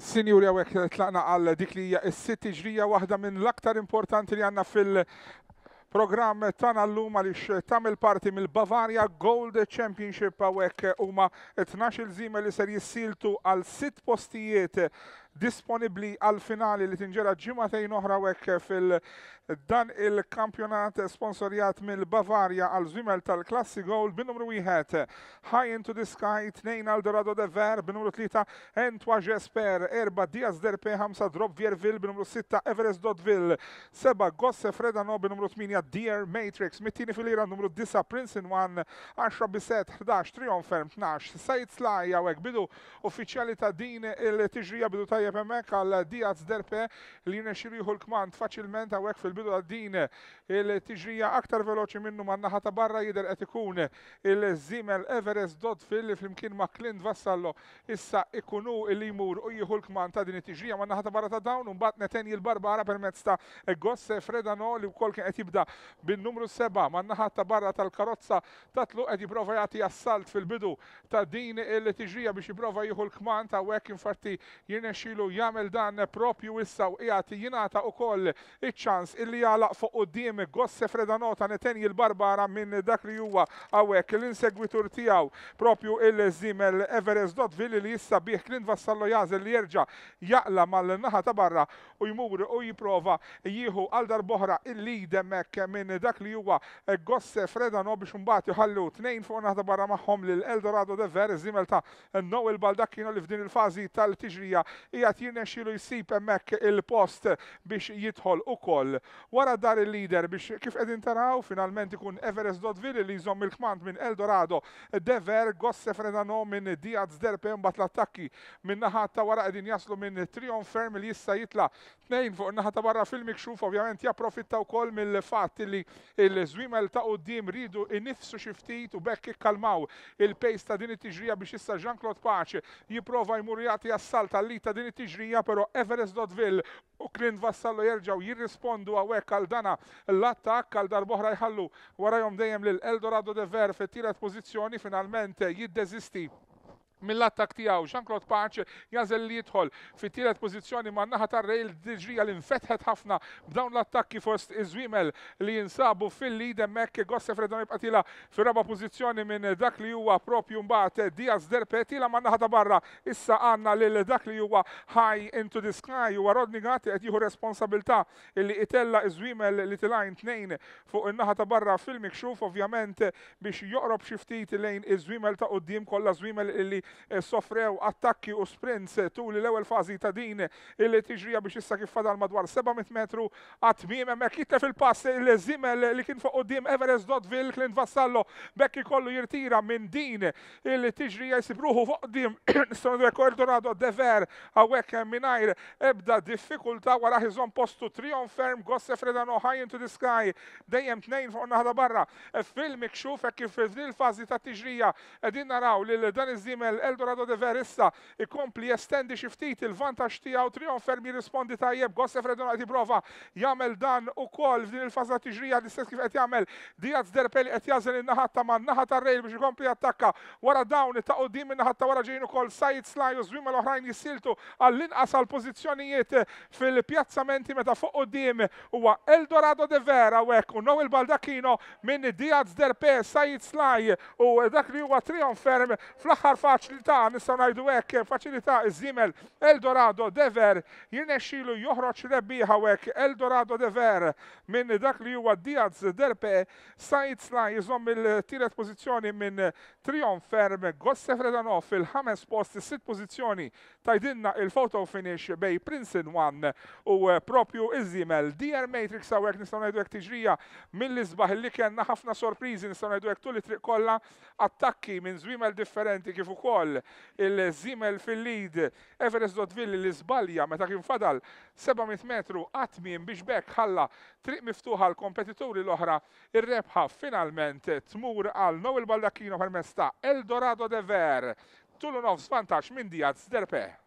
Sinjuri għawek tlaqna għal dik li hija s-sitti ġrija waħda minn l-aktar importanti li għanna fil- programm tan għallum għalix tamil parti mill-Bavaria Gold Championship għawek huma 12 zime li ser jissiltu għal sitt postijiet disponibli għal-finali li tinġera ġimatejn oħra wek fil-dan il-kampjonat sponsorjat mill-Bavarja għal zimel tal-Klassi Gold bin-numru 1 High into the Sky 2 Dorado de Ver bin-numru 3 Entwa Jesper 4 Diaz Derpe 5 Drop Vierville bin-numru 6 Everest Dotville 7 Gosse Fredano bin-numru 8 Dear Matrix mittini fil-ira numru 9 Prince in 1 10 biset 11 Triumfer 12 Sajt Slaja wek bidu uffiċjali ta' din il-tiġrija bidu ta' tajjeb hemmhekk għal Diaz Derpe li nexxirieħu l-kmand faċilment hawnhekk fil-bidu din il-tiġrija aktar veloċi minnu man naħa ta' barra jidher qed ikun il-Zimel Everest Dot fil flimkien ma' Clint Vassallo issa ikunu il jmur u jieħu l-kmand ta' din it-tiġrija man naħa ta' barra ta' dawn u mbagħad neten jil barbara permezz ta' gosse Fredano li wkoll kien qed jibda bin-numru 7 man naħa ta' barra tal-karozza tatlu qed jipprova jagħti assalt fil-bidu ta' din il-tiġrija biex jipprova jieħu l-kmand ta' hekk infarti jirnexxi rnexxielu jamel dan propju issa u qiegħed jingħata wkoll iċ-ċans illi jalaq fuq quddiem Gosse Fredanota netenji l-Barbara minn dak li huwa għawek l-insegwitur tiegħu propju il-żimel Everest Vili li issa bih Clint Vassallo jażel li jerġa' jaqla mal-naħa ta' barra u jmur u jipprova jieħu għal darboħra il jdemek minn dak li huwa Gosse Fredano biex mbagħad t tnejn fuq naħa ta' barra magħhom l Eldorado Dever iż zimel ta' n-nowel Baldacchino li f'din il-fażi tal-tiġrija jgħat jirnexilu jisib emmek il-post biex jidħol u koll. Wara dar il-lider biex kif edin taraw finalment ikun Everest Dotville li jżomm il-kmand minn Eldorado, Dever, Gosse Fredano minn Diaz Derpe mbat l-attakki minn naħat wara edin jaslu minn Trion Ferm li jissa jitla tnejn fuq naħat ta' barra fil-mikxuf ovvjament japprofitta u koll mill-fat li il-zwimel ta' qoddim ridu innifsu xiftit u bekk ikkalmaw il-pace ta' din it-tiġrija biex issa Jean-Claude Pace jiprofa jmur jagħti assalt għallita din li tiġrija pero Everest u Clint Vassallo jerġaw jirrispondu għawek għal dana l-attak għal darboħra jħallu warajom dejjem lil Eldorado de Ver fit-tiret pożizzjoni finalment jiddeżisti mill-attak tiegħu Jean-Claude Parche jażel li jidħol fit-tielet pożizzjoni ma' naħa rejl diġrija li nfetħet ħafna b'dawn l-attakki fost iżwimel li jinsabu fil lidem hemmhekk Gosse Fredon jibqatila fir-raba pożizzjoni minn dak li huwa propju mbaħt Diaz Derpetila ma' naħa barra issa għandna lil dak li huwa high into the sky huwa Rodni Gatti qed jieħu responsabilità li itella iżwimel li tilajn tnejn fuq il-naħat barra fil-mikxuf ovvjament biex joqrob xi ftit lejn iżwimel ta' qudiem kollha żwimel li E soffrew attakki u sprints tul l-ewwel fazi ta' din il tiġrija biex issa kif fadal madwar 700 metru għatmim hemmhekk jitla fil-pass il zimel li kien fuq qudiem Everest Dotville Clint Vassallo bekki kollu jirtira minn din il tiġrija jsibruħu fuq qudiem Sonre Cordonado Dever għawek mingħajr ebda diffikulta għara ħiżhom postu Trion Ferm Gosse Fredano High into the Sky dejjem tnejn fuq naħda barra. Fil-mikxuf kif fil fazi ta' tiġrija edin naraw lil dan iż-żimel Eldorado de Verissa ikompli jestendi xiftit il vantax tijaw trijon fermi rispondi tajjeb Gossef Redon qed jipprova jagħmel dan kol f'din il-faża tiġrija l-istess kif qed jagħmel Diaz Derpel qed jażel in-naħa ta' man naħa tar-rejl biex ikompli attakka wara dawn ta' qudiem in-naħa ta' wara ġejn ukoll Sajid Slajus żwiem l-oħrajn jisiltu għall-inqas għall-pożizzjonijiet fil-pjazzamenti meta fuq qudiem huwa Eldorado de Vera u hekk u Noel Baldakino minn Diaz Derpe Sajid Slaj u dak li huwa Trion ferm fl-aħħar faċ faċilità nistgħu ngħidu hekk faċilità iż-żimel Eldorado Dever jirnexxielu joħroġ rebbieħa hekk Eldorado Dever minn dak li huwa Diaz Derpe sajt sla jżomm il-tielet pożizzjoni minn Trion Ferm Gossefredanov fil-ħames post Sit sitt tajdinna il-photo finish bej Princeton One u eh, propju iż-żimel DR Matrix hawnhekk nistgħu ngħidu hekk tiġrija mill-isbaħ li kellna ħafna sorprizi nistgħu ngħidu hekk tul it-triq kollha attakki minn żwiemel differenti kif ukoll ukoll il-Zimel fil-lid Everest Dotville li żbalja meta kien fadal 700 metru għatmien biex bekk ħalla triq miftuħa l kompetituri l-oħra ir-rebħa finalment tmur għal Noel Baldacchino permesta ta' Eldorado de Ver. Tullu nofs vantaġġ minn dijat Derpeh.